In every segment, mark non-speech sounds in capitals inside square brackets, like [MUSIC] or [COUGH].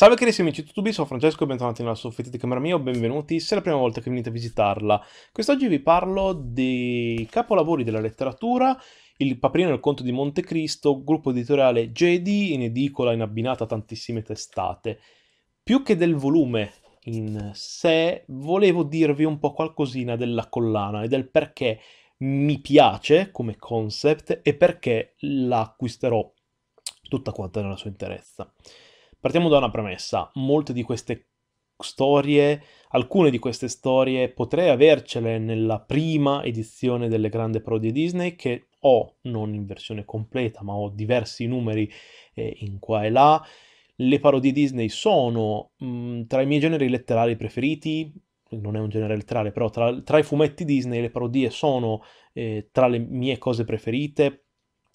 Salve carissimi amici tutti, YouTube, sono Francesco e bentornati nella soffitta di camera mia o benvenuti se è la prima volta che venite a visitarla. Quest'oggi vi parlo dei capolavori della letteratura, il Paprino e il Conto di Montecristo, gruppo editoriale Jedi, in edicola, in abbinata a tantissime testate. Più che del volume in sé, volevo dirvi un po' qualcosina della collana e del perché mi piace come concept e perché la acquisterò tutta quanta nella sua interezza. Partiamo da una premessa, molte di queste storie, alcune di queste storie potrei avercele nella prima edizione delle grandi parodie Disney che ho non in versione completa ma ho diversi numeri eh, in qua e là. Le parodie Disney sono mh, mm, tra i miei generi letterari preferiti, non è un genere letterale, però tra, tra i fumetti Disney le parodie sono eh, tra le mie cose preferite.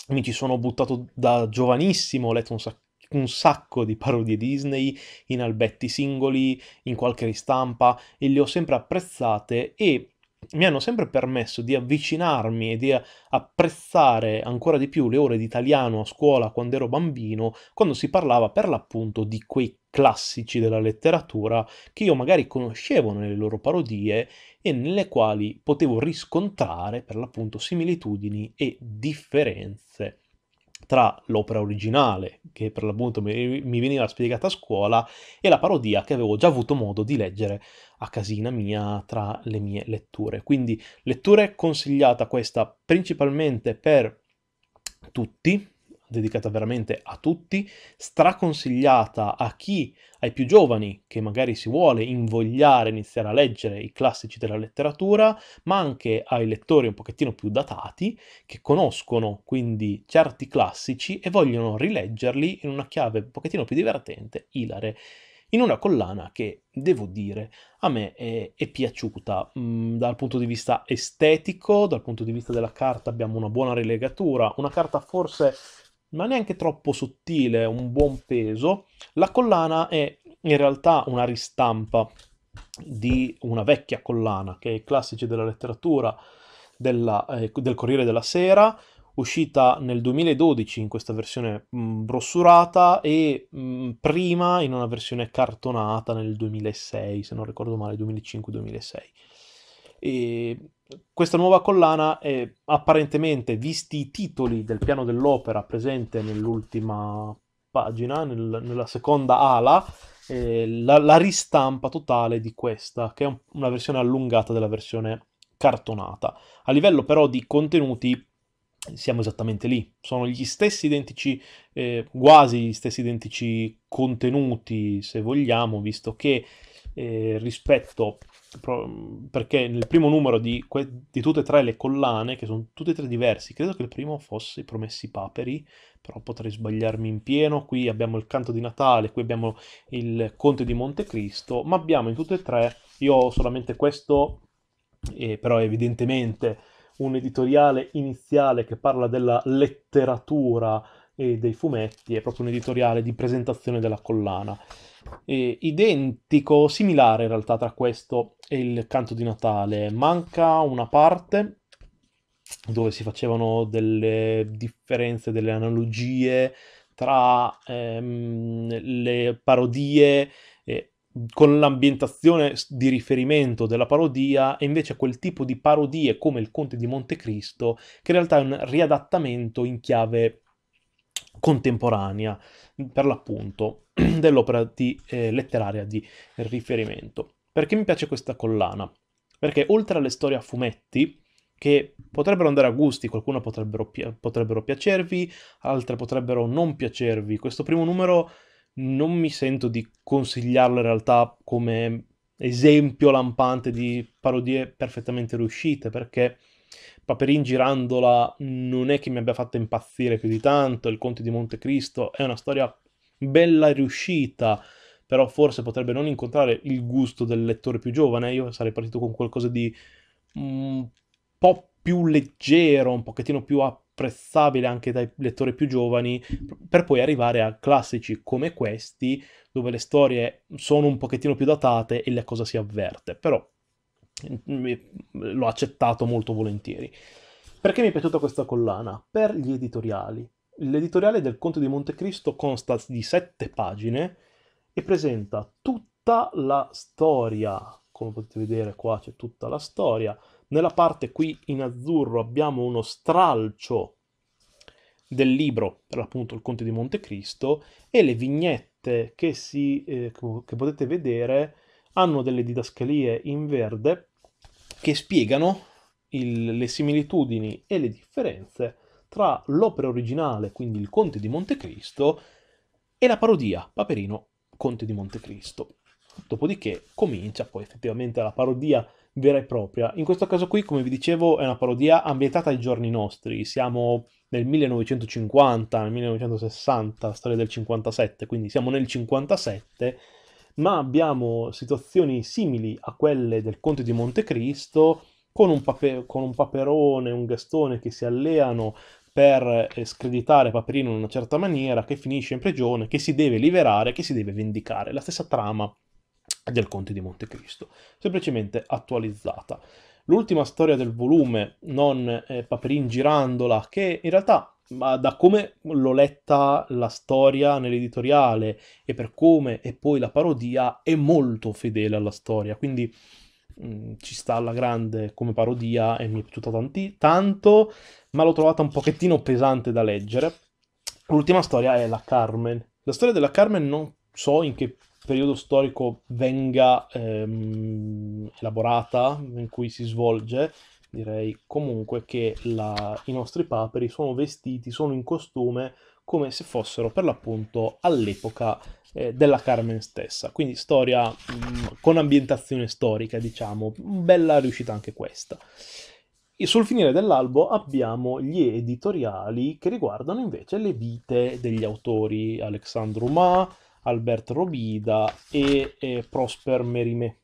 Mi ci sono buttato da giovanissimo, ho letto un sacco un sacco di parodie Disney in albetti singoli, in qualche ristampa e le ho sempre apprezzate e mi hanno sempre permesso di avvicinarmi e di apprezzare ancora di più le ore di italiano a scuola quando ero bambino, quando si parlava per l'appunto di quei classici della letteratura che io magari conoscevo nelle loro parodie e nelle quali potevo riscontrare per l'appunto similitudini e differenze tra l'opera originale, che per l'appunto mi veniva spiegata a scuola, e la parodia che avevo già avuto modo di leggere a casina mia tra le mie letture. Quindi lettura consigliata questa principalmente per tutti, dedicata veramente a tutti, straconsigliata a chi, ai più giovani, che magari si vuole invogliare, iniziare a leggere i classici della letteratura, ma anche ai lettori un pochettino più datati, che conoscono quindi certi classici e vogliono rileggerli in una chiave un pochettino più divertente, ilare in una collana che, devo dire, a me è, è piaciuta mh, mm, dal punto di vista estetico, dal punto di vista della carta abbiamo una buona rilegatura, una carta forse ma neanche troppo sottile, un buon peso. La collana è in realtà una ristampa di una vecchia collana che è i classici della letteratura della, eh, del Corriere della Sera, uscita nel 2012 in questa versione mh, brossurata e mh, prima in una versione cartonata nel 2006, se non ricordo male, 2005-2006. E questa nuova collana è apparentemente, visti i titoli del piano dell'opera presente nell'ultima pagina, nel, nella seconda ala, eh, la, la, ristampa totale di questa, che è un, una versione allungata della versione cartonata. A livello però di contenuti siamo esattamente lì, sono gli stessi identici, eh, quasi gli stessi identici contenuti, se vogliamo, visto che eh, rispetto perché nel primo numero di, di, tutte e tre le collane, che sono tutte e tre diversi, credo che il primo fosse I Promessi Paperi, però potrei sbagliarmi in pieno, qui abbiamo il canto di Natale, qui abbiamo il Conte di Montecristo, ma abbiamo in tutte e tre, io ho solamente questo, eh, però evidentemente un editoriale iniziale che parla della letteratura e dei fumetti, è proprio un editoriale di presentazione della collana. E identico, similare in realtà tra questo e il canto di Natale, manca una parte dove si facevano delle differenze, delle analogie tra ehm, le parodie eh, con l'ambientazione di riferimento della parodia e invece quel tipo di parodie come il Conte di Montecristo che in realtà è un riadattamento in chiave contemporanea, per l'appunto, [CLEARS THROAT] dell'opera di, eh, letteraria di riferimento. Perché mi piace questa collana? Perché oltre alle storie a fumetti, che potrebbero andare a gusti, qualcuno potrebbero, potrebbero piacervi, altre potrebbero non piacervi, questo primo numero non mi sento di consigliarlo in realtà come esempio lampante di parodie perfettamente riuscite, perché Paperin girandola non è che mi abbia fatto impazzire più di tanto, il Conte di Montecristo è una storia bella riuscita, però forse potrebbe non incontrare il gusto del lettore più giovane, io sarei partito con qualcosa di un mm, po' più leggero, un pochettino più apprezzabile anche dai lettori più giovani, per poi arrivare a classici come questi, dove le storie sono un pochettino più datate e la cosa si avverte, però l'ho accettato molto volentieri. Perché mi è piaciuta questa collana? Per gli editoriali. L'editoriale del Conte di Montecristo consta di sette pagine e presenta tutta la storia, come potete vedere qua c'è tutta la storia, nella parte qui in azzurro abbiamo uno stralcio del libro, per l'appunto il Conte di Montecristo, e le vignette che, si, eh, che potete vedere hanno delle didascalie in verde che spiegano il, le similitudini e le differenze tra l'opera originale, quindi il Conte di Montecristo, e la parodia, Paperino, Conte di Montecristo. Dopodiché comincia poi effettivamente la parodia vera e propria. In questo caso qui, come vi dicevo, è una parodia ambientata ai giorni nostri. Siamo nel 1950, nel 1960, storia del 57, quindi siamo nel 57 ma abbiamo situazioni simili a quelle del Conte di Montecristo con un, paper- con un paperone, un gastone che si alleano per eh, screditare Paperino in una certa maniera, che finisce in prigione, che si deve liberare, che si deve vendicare. La stessa trama del Conte di Montecristo, semplicemente attualizzata. L'ultima storia del volume, non eh, Paperin girandola, che in realtà ma da come l'ho letta la storia nell'editoriale e per come e poi la parodia è molto fedele alla storia, quindi mh, mm, ci sta alla grande come parodia e mi è piaciuta tanti, tanto, ma l'ho trovata un pochettino pesante da leggere. L'ultima storia è la Carmen. La storia della Carmen non so in che periodo storico venga ehm, elaborata, in cui si svolge, direi comunque che la, i nostri paperi sono vestiti, sono in costume come se fossero per l'appunto all'epoca eh, della Carmen stessa. Quindi storia mh, mm, con ambientazione storica, diciamo, bella riuscita anche questa. E sul finire dell'albo abbiamo gli editoriali che riguardano invece le vite degli autori Alexandre Dumas, Albert Robida e, e eh, Prosper Mérimée.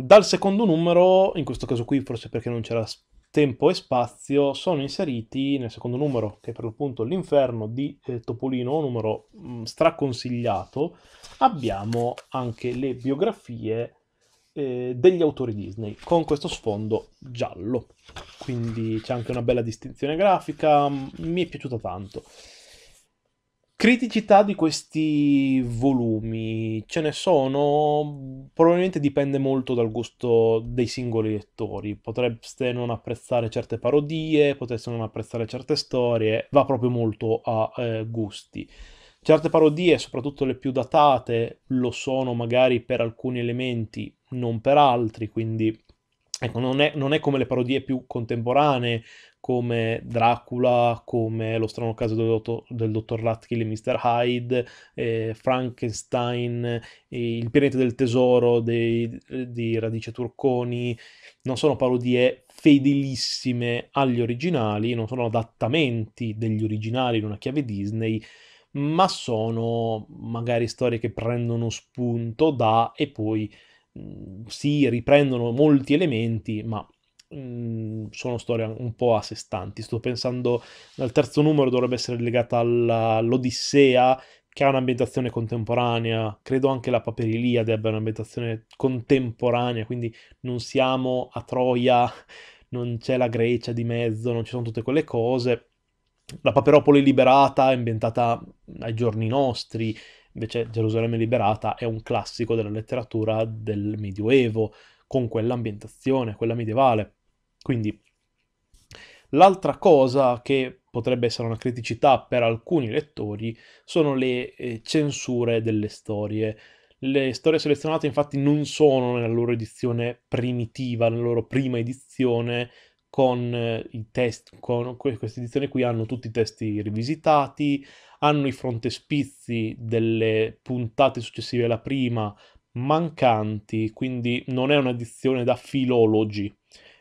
Dal secondo numero, in questo caso qui forse perché non c'era tempo e spazio, sono inseriti nel secondo numero, che è per l'appunto l'inferno di eh, Topolino, un numero mh, mm, straconsigliato, abbiamo anche le biografie eh, degli autori Disney, con questo sfondo giallo. Quindi c'è anche una bella distinzione grafica, mh, mm, mi è piaciuta tanto. Criticità di questi volumi ce ne sono, probabilmente dipende molto dal gusto dei singoli lettori. Potreste non apprezzare certe parodie, potreste non apprezzare certe storie, va proprio molto a eh, gusti. Certe parodie, soprattutto le più datate, lo sono magari per alcuni elementi, non per altri, quindi Ecco, non è, non è, come le parodie più contemporanee, come Dracula, come Lo strano caso del, dottor, del dottor Ratkill e Mr. Hyde, eh, Frankenstein, eh, Il pianeta del tesoro dei, eh, di Radice Turconi. Non sono parodie fedelissime agli originali, non sono adattamenti degli originali in una chiave Disney, ma sono magari storie che prendono spunto da e poi Mm, si riprendono molti elementi, ma mm, sono storie un po' a sé stanti. Sto pensando al terzo numero, dovrebbe essere legata all'Odissea, che ha un'ambientazione contemporanea, credo anche la Paperiliade abbia un'ambientazione contemporanea, quindi non siamo a Troia, [LAUGHS] non c'è la Grecia di mezzo, non ci sono tutte quelle cose. La Paperopoli liberata è ambientata ai giorni nostri, Invece Gerusalemme liberata è un classico della letteratura del Medioevo, con quell'ambientazione, quella medievale. Quindi L'altra cosa che potrebbe essere una criticità per alcuni lettori sono le eh, censure delle storie. Le storie selezionate infatti non sono nella loro edizione primitiva, nella loro prima edizione, con eh, i testi, con queste edizioni qui hanno tutti i testi rivisitati, hanno i frontespizi delle puntate successive alla prima mancanti, quindi non è un'edizione da filologi.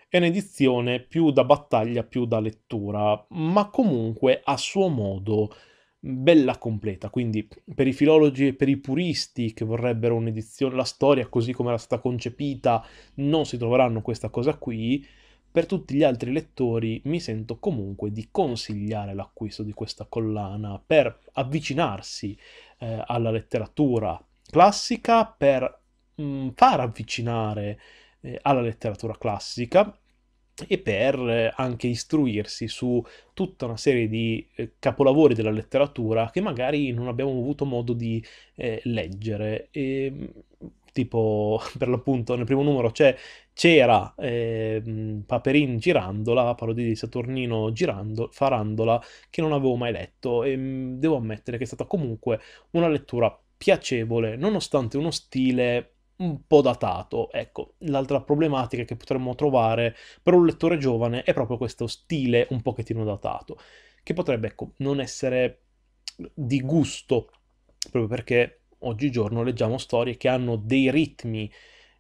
È un'edizione più da battaglia, più da lettura, ma comunque a suo modo bella completa. Quindi per i filologi e per i puristi che vorrebbero un'edizione, la storia così come era stata concepita, non si troveranno questa cosa qui per tutti gli altri lettori mi sento comunque di consigliare l'acquisto di questa collana per avvicinarsi eh, alla letteratura classica, per mh, mm, far avvicinare eh, alla letteratura classica e per eh, anche istruirsi su tutta una serie di eh, capolavori della letteratura che magari non abbiamo avuto modo di eh, leggere. E, ehm, tipo [LAUGHS] per l'appunto nel primo numero c'era eh, Paperin Girandola, parodi di Saturnino Girando, Farandola, che non avevo mai letto e ehm, devo ammettere che è stata comunque una lettura piacevole, nonostante uno stile un po' datato. Ecco, l'altra problematica che potremmo trovare per un lettore giovane è proprio questo stile un pochettino datato, che potrebbe ecco, non essere di gusto, proprio perché oggigiorno leggiamo storie che hanno dei ritmi,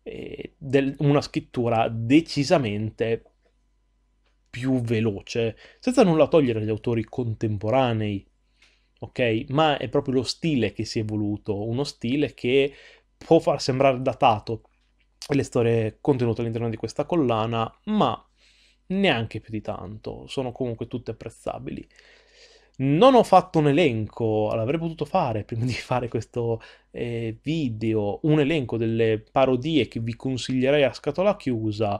eh, del, una scrittura decisamente più veloce, senza nulla togliere agli autori contemporanei, ok? Ma è proprio lo stile che si è evoluto, uno stile che può far sembrare datato le storie contenute all'interno di questa collana, ma neanche più di tanto, sono comunque tutte apprezzabili. Non ho fatto un elenco, l'avrei potuto fare prima di fare questo eh, video, un elenco delle parodie che vi consiglierei a scatola chiusa,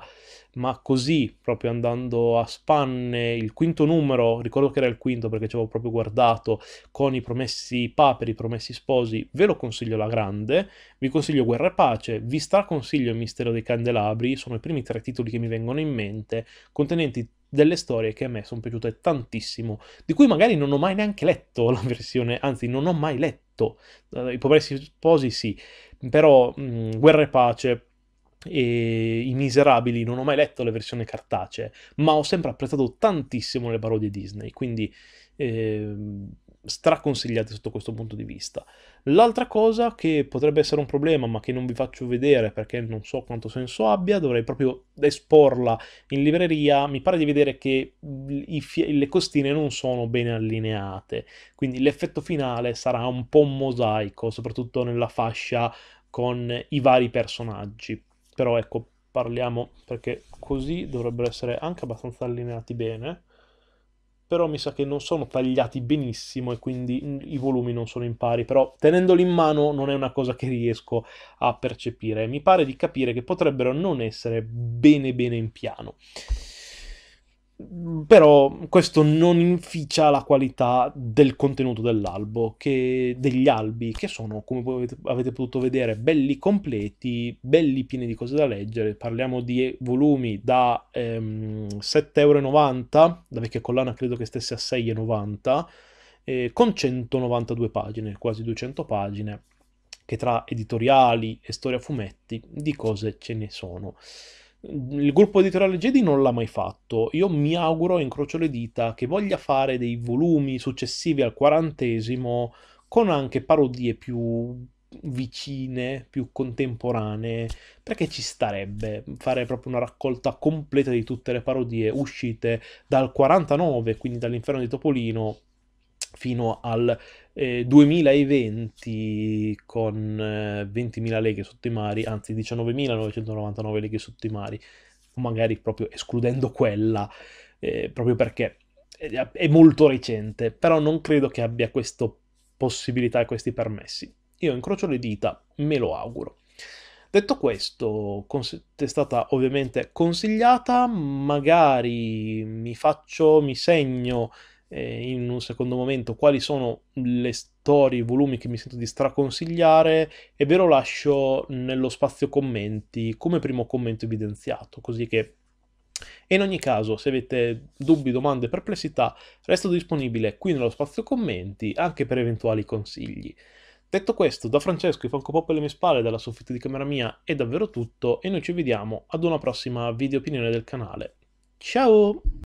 ma così, proprio andando a spanne, il quinto numero, ricordo che era il quinto perché ci avevo proprio guardato, con i promessi paperi, i promessi sposi, ve lo consiglio la grande, vi consiglio Guerra e Pace, vi straconsiglio Il Mistero dei Candelabri, sono i primi tre titoli che mi vengono in mente, contenenti delle storie che a me sono piaciute tantissimo, di cui magari non ho mai neanche letto la versione, anzi non ho mai letto, eh, i Poversi Sposi sì, però mh, mm, Guerra e Pace e I Miserabili non ho mai letto le versioni cartacee, ma ho sempre apprezzato tantissimo le parodie Disney, quindi... Eh, straconsigliate sotto questo punto di vista. L'altra cosa che potrebbe essere un problema, ma che non vi faccio vedere perché non so quanto senso abbia, dovrei proprio esporla in libreria, mi pare di vedere che le costine non sono bene allineate, quindi l'effetto finale sarà un po' un mosaico, soprattutto nella fascia con i vari personaggi. Però ecco, parliamo perché così dovrebbero essere anche abbastanza allineati bene però mi sa che non sono tagliati benissimo e quindi i volumi non sono in pari, però tenendoli in mano non è una cosa che riesco a percepire. Mi pare di capire che potrebbero non essere bene bene in piano però questo non inficia la qualità del contenuto dell'albo, che, degli albi, che sono, come avete, potuto vedere, belli completi, belli pieni di cose da leggere. Parliamo di volumi da ehm, euro, la vecchia collana credo che stesse a 6,90 eh, con 192 pagine, quasi 200 pagine, che tra editoriali e storia fumetti di cose ce ne sono il gruppo editoriale Jedi non l'ha mai fatto. Io mi auguro, incrocio le dita, che voglia fare dei volumi successivi al quarantesimo con anche parodie più vicine, più contemporanee, perché ci starebbe fare proprio una raccolta completa di tutte le parodie uscite dal 49, quindi dall'inferno di Topolino, fino al eh, 2020 con eh, 20.000 leghe sotto i mari, anzi 19.999 leghe sotto i mari, magari proprio escludendo quella, eh, proprio perché è, è molto recente, però non credo che abbia questa possibilità e questi permessi. Io incrocio le dita, me lo auguro. Detto questo, cons- è stata ovviamente consigliata, magari mi faccio, mi segno eh, in un secondo momento quali sono le storie, i volumi che mi sento di straconsigliare e ve lo lascio nello spazio commenti come primo commento evidenziato, così che e in ogni caso, se avete dubbi, domande, perplessità, resto disponibile qui nello spazio commenti anche per eventuali consigli. Detto questo, da Francesco, i Funko Pop alle mie spalle, dalla soffitta di camera mia è davvero tutto e noi ci vediamo ad una prossima video opinione del canale. Ciao!